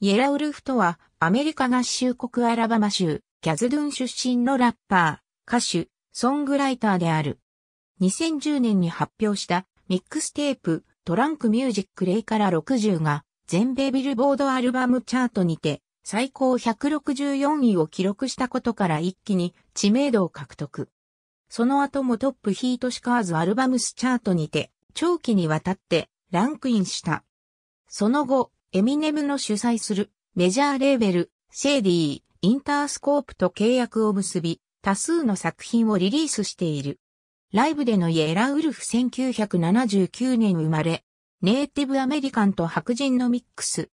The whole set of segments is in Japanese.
イエラウルフとは、アメリカ合衆国アラバマ州、キャズドゥン出身のラッパー、歌手、ソングライターである。2010年に発表したミックステープ、トランクミュージックレイから60が、全米ビルボードアルバムチャートにて、最高164位を記録したことから一気に知名度を獲得。その後もトップヒートシカーズアルバムスチャートにて、長期にわたってランクインした。その後、エミネムの主催するメジャーレーベル、シェーディー、インタースコープと契約を結び、多数の作品をリリースしている。ライブでのイエラ・ウルフ1979年生まれ、ネイティブアメリカンと白人のミックス。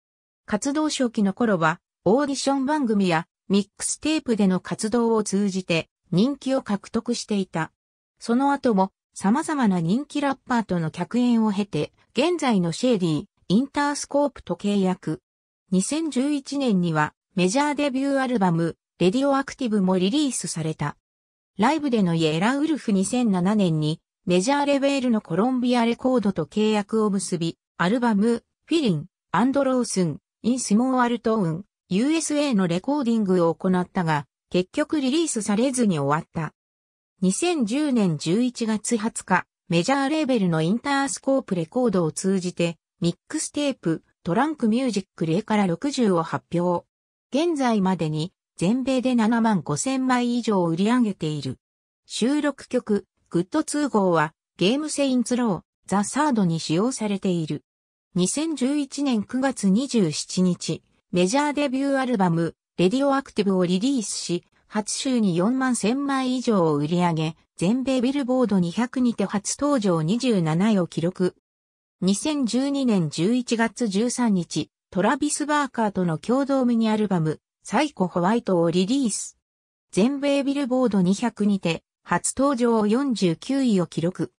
活動初期の頃は、オーディション番組やミックステープでの活動を通じて人気を獲得していた。その後も様々な人気ラッパーとの客演を経て、現在のシェーディー、インタースコープと契約。2011年にはメジャーデビューアルバム、レディオアクティブもリリースされた。ライブでのイエラウルフ2007年にメジャーレベールのコロンビアレコードと契約を結び、アルバム、フィリン、アンドロースン、インスモーアルトーン、USA のレコーディングを行ったが、結局リリースされずに終わった。2010年11月20日、メジャーレーベルのインタースコープレコードを通じて、ミックステープ、トランクミュージック例から60を発表。現在までに全米で7万5千枚以上売り上げている。収録曲、グッド2号はゲームセインツロー、ザ・サードに使用されている。2011年9月27日、メジャーデビューアルバム、レディオアクティブをリリースし、初週に4万1000枚以上を売り上げ、全米ビルボード200にて初登場27位を記録。2012年11月13日、トラビス・バーカーとの共同ミニアルバム、サイコ・ホワイトをリリース。全米ビルボード200にて、初登場49位を記録。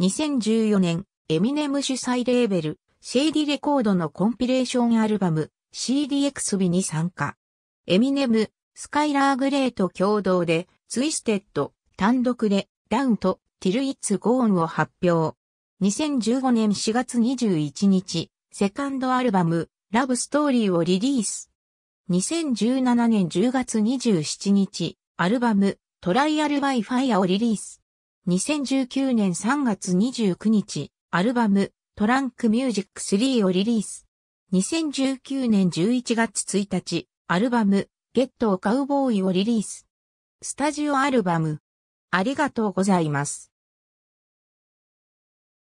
2014年、エミネム主催レーベル、シェイディレコードのコンピレーションアルバム、CDX 日に参加。エミネム、スカイラーグレーと共同で、ツイステッド、単独で、ダウンと、ティルイッツ・ゴーンを発表。2015年4月21日、セカンドアルバム、ラブストーリーをリリース。2017年10月27日、アルバム、トライアルバイファイアをリリース。2019年3月29日、アルバム、トランクミュージック3をリリース。2019年11月1日、アルバム、ゲットをカウボーイをリリース。スタジオアルバム。ありがとうございます。